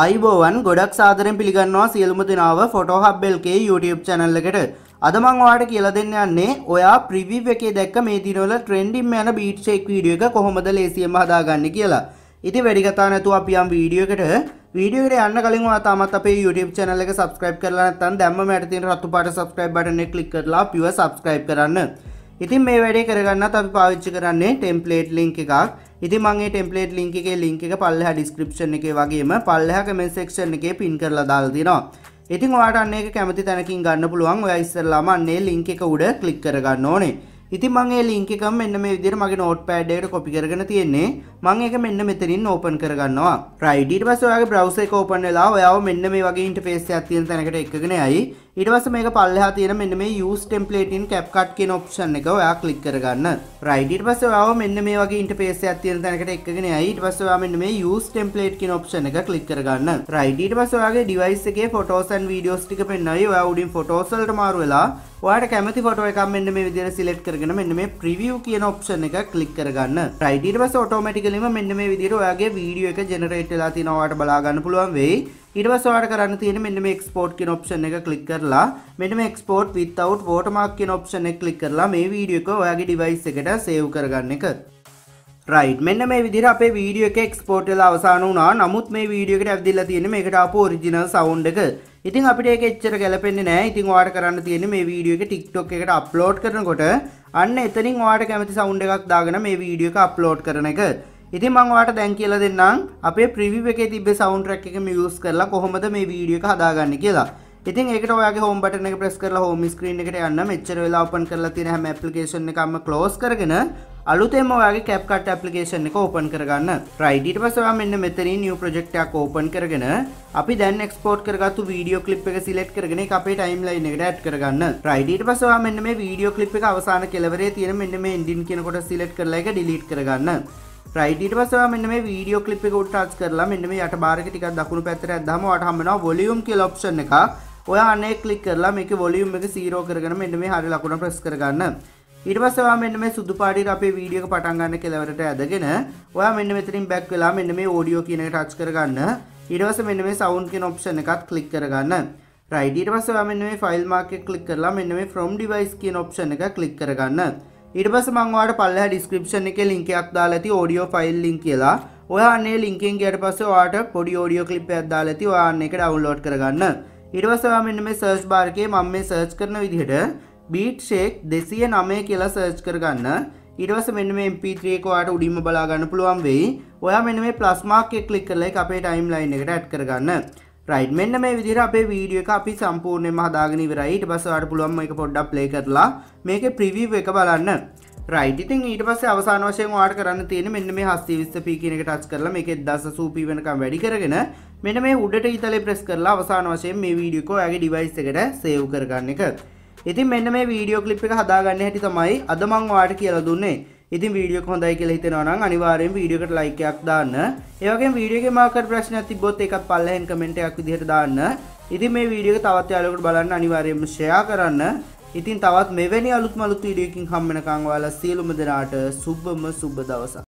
අයිබෝවන් ගොඩක් සාදරෙන් පිළිගන්නවා සියලුම දෙනාව ෆොටෝහබ් එල්කේ YouTube channel එකට අද මම ඔයාලට කියලා දෙන්න යන්නේ ඔයා preview එකේ දැක්ක මේ දිනවල trending යන beat shake video එක කොහොමද ලේසියෙන්ම හදාගන්නේ කියලා. ඉතින් වැඩි කතා නැතුව අපි යම් වීඩියෝ එකට වීඩියෝ එකට යන්න කලින් ඔයා තාමත් අපේ YouTube channel එක subscribe කරලා නැත්නම් දැම්ම මට තියෙන රතු පාට subscribe button එක click කරලා අපිව subscribe කරන්න. ඉතින් මේ වැඩේ කරගන්නත් අපි පාවිච්චි කරන්නේ ටෙම්පලේට් ලින්ක් එකක් ඉතින් මම මේ ටෙම්පලේට් ලින්ක් එකේ ලින්ක් එක පල්ලෙහා ඩිස්ක්‍රිප්ෂන් එකේ වගේම පල්ලෙහා කමෙන්ට් සෙක්ෂන් එකේ පින් කරලා දාලා තියෙනවා ඉතින් ඔයාට අන්න ඒක කැමති තැනකින් ගන්න පුළුවන් ඔයා ඉස්සෙල්ලාම අන්න ඒ ලින්ක් එක උඩ ක්ලික් කරගන්න ඕනේ ඉතින් මම ඒ ලින්ක් එක මෙන්න මේ විදිහට මගේ නෝට් පෑඩ් එකට කොපි කරගෙන තියෙන්නේ මම ඒක මෙන්න මෙතනින් ඕපන් කරගන්නවා රයිට් ඊට පස්සේ ඔයාගේ බ්‍රවුසර් එක ඕපන් වෙලා ඔයාව මෙන්න මේ වගේ ඉන්ටර්ෆේස් එකක් තියෙන තැනකට එක්කගෙන යයි ඉටවස මේ පල්ලහ තියෙන මෙන්න මේ යස් ටෙම්පලේටින් කැප්කට් කියෙන ඔප්ෂන් එක ඔයා කලික් කරගන්න රයිඩට පස වා මෙන්න මේ වගේ ඉට පේස ඇතියන තැනකට එක්ගෙන යිට පසවා මෙන්න මේ යස් ටෙම්පලේට් කියෙන ඔප්ෂන එක කලික් කරගන්න රයිඩට පසවාගේ ඩිවයිස් එක ෆොටෝසන් වීඩියෝස් ටික පෙන්න්නයි ඔයා උඩින් ෆොටෝසල්ට මාරු වෙලා ඔයාට කැමති ෆොටෝ එකක් මෙන්න මේ විදිහට සිලෙක්ට් කරගෙන මෙන්න මේ ප්‍රිවිව් කියන ඔප්ෂන් එක ක්ලික් කරගන්න. right ඊට පස්සේ ඔටෝමැටිකලිම මෙන්න මේ විදිහට ඔයාගේ වීඩියෝ එක ජෙනරේට් වෙලා තියෙනවා ඔයාට බලා ගන්න පුළුවන් වෙයි. ඊටවස් වාට කරන්න තියෙන මෙන්න මේ එක්ස්පෝට් කියන ඔප්ෂන් එක ක්ලික් කරලා මෙන්න මේ එක්ස්පෝට් without watermark කියන ඔප්ෂන් එක ක්ලික් කරලා මේ වීඩියෝ එක ඔයාගේ ඩිවයිස් එකට සේව් කරගන්න එක. රයිට් මෙන්න මේ විදිහට අපේ වීඩියෝ එක එක්ස්පෝට් වෙලා අවසන් වුණා. නමුත් මේ වීඩියෝ එකට ඇවිදලා තියෙන මේකට ආපු ඔරිජිනල් සවුන්ඩ් එක. ඉතින් අපිට ඒක එච්චර ගැලපෙන්නේ නැහැ. ඉතින් ඔයාලට කරන්න තියෙන්නේ මේ වීඩියෝ එක TikTok එකට අප්ලෝඩ් කරනකොට අන්න එතනින් ඔයාලට කැමති සවුන්ඩ් එකක් දාගෙන මේ වීඩියෝ එක අප්ලෝඩ් කරන එක. ඉතින් මම ඔයාලට දැන් කියලා දෙන්නම් අපේ preview එකේ තිබ්බ sound track එකම use කරලා කොහොමද මේ වීඩියෝ එක හදාගන්නේ කියලා. ඉතින් ඒකට ඔයාගේ home button එක press කරලා home screen එකට යන්න මෙච්චර වෙලා open කරලා තියෙන හැම application එකක්ම close කරගෙන අලුතෙන්ම ඔයාගේ CapCut application එක open කරගන්න. right ඊට පස්සේ ඔයා මෙන්න මෙතනින් new project එකක් open කරගෙන අපි දැන් එක්ස්පෝට් කරගත්තු වීඩියෝ ක්ලිප් එක සිලෙක්ට් කරගෙන ඒක අපේ ටයිම් ලයින් එකට ඇඩ් කරගන්න. රයිට් ඊට පස්සේ ඔයා මෙන්න මේ වීඩියෝ ක්ලිප් එක අවසාන කෙළවරේ තියෙන මෙන්න මේ එන්ඩින් කියන කොටස සිලෙක්ට් කරලා ඒක ඩිලීට් කරගන්න. රයිටට පසවා මෙන්න මේ වීඩියෝ කලිප් එක උට්ටාස් කරලා මෙන්න මේ යට බාරක ටිකක් දකුණු පැතර ඇදහම වට හම්බෙනවා වොලියුම් කියලා ඔප්ෂන් එක ඔය අනේ ක්ලික් කරලා මේක වොලියුම් එක 0 කරගෙන මෙන්න මේ හරිය ලකුණ ප්‍රෙස් කරගන්න ඊට පස්සේ මෙන්න මේ සුදු පාටියට අපේ වීඩියෝ එක පටන් ගන්න කෙලවරට ඇදගෙන ඔයා මෙන්න මෙතනින් බැක් වෙලා මෙන්න මේ ඔඩියෝ කියන එක ටච් කරගන්න ඊට පස්සේ මෙන්න මේ සවුන්ඩ් කියන ඔප්ෂන් එකත් ක්ලික් කරගන්න රයිට් ඊට පස්සේ ඔයා මෙන්න මේ ෆයිල් මාක් එක ක්ලික් කරලා මෙන්න මේ from device කියන ඔප්ෂන් එක ක්ලික් කරගන්න ඊට පස්ස මංවාට පල්ලහ ඩිස්ක්‍රපෂන් එක ලින්කයක් දාලති ෝඩියෝ ෆයිල් ලින් කියලා ඔයාන්නේ ලින්කින් ගයට පස්ස වාට පොඩි ෝඩියෝ කලිප් ඇදදාලති වාන්න එක ඩවන්ලෝඩ් කරගන්න ඉටවසවා මෙන්න මේ සර්ච් බාර්කේ මම මේ සර්ච් කරන විදිහට බීට් ෂේක් දෙසිය නමය කියලා සර්ච් කරගන්න ඉටවස මෙන්න මේ MP3කවාට උඩිම බලාගන්න පුළුවන් වෙයි ඔයා මෙන්න මේ ප්ලස්මාක් එක කලික් කරලා අපේ ටයිම් ලයින් එකට ඇඩ් කරගන්න රයිට් මෙන්න මේ විදිහට අපේ වීඩියෝ එක අපි සම්පූර්ණයෙන්ම හදාගෙන ඉවරයි. ඊට පස්සේ ඔයාලට පුළුවන් මේක පොඩ්ඩක් ප්ලේ කරලා මේකේ ප්‍රිවිව් එක බලන්න. රයිට් ඉතින් ඊට පස්සේ අවසාන වශයෙන් ඔයාලට කරන්න තියෙන්නේ මෙන්න මේ 720p කියන එක ටච් කරලා මේක 1080p වෙනකම් වැඩි කරගෙන මෙන්න මේ උඩට ඊතලේ ප්‍රෙස් කරලා අවසාන වශයෙන් මේ වීඩියෝ එක ඔයාගේ device එකට save කරගන්න එක. ඉතින් මෙන්න මේ වීඩියෝ ක්ලිප් එක හදාගන්න හැටි තමයි අද මම ඔයාලට කියලා දුන්නේ. ඉතින් වීඩියෝ හොඳයි කියලා හිතෙනවා නම් අනිවාර්යෙන් වීඩියෝ එකට ලයික් එකක් දාන්න. ඒ වගේම වීඩියෝ එකේ මොකක් හරි ප්‍රශ්නයක් තිබ්බොත් ඒකත් පල්ලෙහෙන් කමෙන්ට් එකක් විදිහට දාන්න. ඉතින් මේ වීඩියෝ එක තවත් යාළුවෙකුට බලන්න අනිවාර්යෙන්ම ෂෙයා කරන්න. ඉතින් තවත් මෙවැනි අලුත් මලුත් වීඩියෝකින් හම්බ වෙනකන් ඔයාලා සියලුම දෙනාට සුබම සුබ දවසක්.